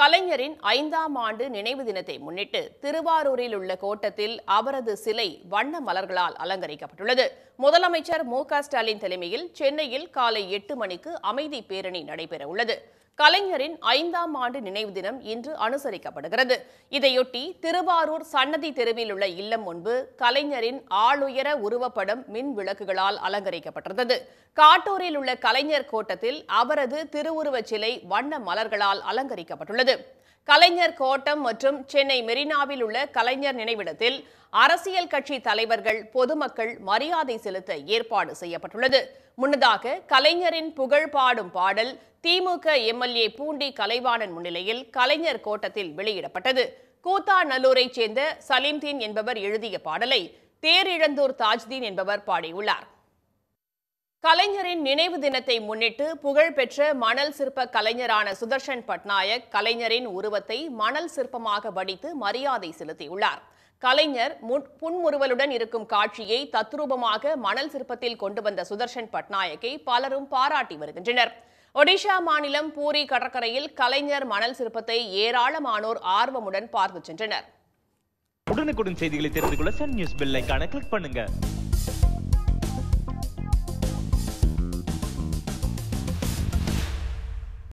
கலைஞரின் ஐந்தாம் ஆண்டு நினைவு தினத்தை முன்னிட்டு திருவாரூரில் உள்ள கோட்டத்தில் அவரது சிலை வண்ண மலர்களால் அலங்கரிக்கப்பட்டுள்ளது முதலமைச்சர் மு ஸ்டாலின் தலைமையில் சென்னையில் காலை எட்டு மணிக்கு அமைதி பேரணி நடைபெற உள்ளது கலைஞரின் ஐந்தாம் ஆண்டு நினைவு தினம் இன்று அனுசரிக்கப்படுகிறது இதையொட்டி திருவாரூர் சன்னதி தெருவில் உள்ள இல்லம் முன்பு கலைஞரின் ஆளுயர உருவப்படம் மின் விளக்குகளால் அலங்கரிக்கப்பட்டிருந்தது காட்டூரில் உள்ள கலைஞர் கோட்டத்தில் அவரது திருவுருவச் சிலை வண்ண மலர்களால் அலங்கரிக்கப்பட்டுள்ளது நடைபெற்றது கலைஞர் கோட்டம் மற்றும் சென்னை மெரினாவில் உள்ள கலைஞர் நினைவிடத்தில் அரசியல் கட்சி தலைவர்கள் பொதுமக்கள் மரியாதை செலுத்த ஏற்பாடு செய்யப்பட்டுள்ளது முன்னதாக கலைஞரின் புகழ் பாடும் பாடல் திமுக எம்எல்ஏ பூண்டி கலைவாணன் முன்னிலையில் கலைஞர் கோட்டத்தில் வெளியிடப்பட்டது கூத்தாநல்லூரைச் சேர்ந்த சலீம்தீன் என்பவர் எழுதிய பாடலை தேரிழந்தூர் தாஜ்தீன் என்பவர் பாடியுள்ளார் கலைஞரின் நினைவு தினத்தை முன்னிட்டு புகழ்பெற்ற மணல் சிற்ப கலைஞரான சுதர்ஷன் பட்நாயக் கலைஞரின் உருவத்தை மணல் சிற்பமாக வடித்து மரியாதை செலுத்தியுள்ளார் கலைஞர் புன்முறுவலுடன் இருக்கும் காட்சியை தத்ரூபமாக மணல் சிற்பத்தில் கொண்டு வந்த சுதர்ஷன் பட்நாயக்கை பலரும் பாராட்டி வருகின்றனர் ஒடிஷா மாநிலம் பூரி கடற்கரையில் கலைஞர் மணல் சிற்பத்தை ஏராளமானோர் ஆர்வமுடன் பார்த்து சென்றனர் உடனுக்குடன் செய்திகளை தெரிந்து கொள்ள சன் நியூஸ் கிளிக் பண்ணுங்க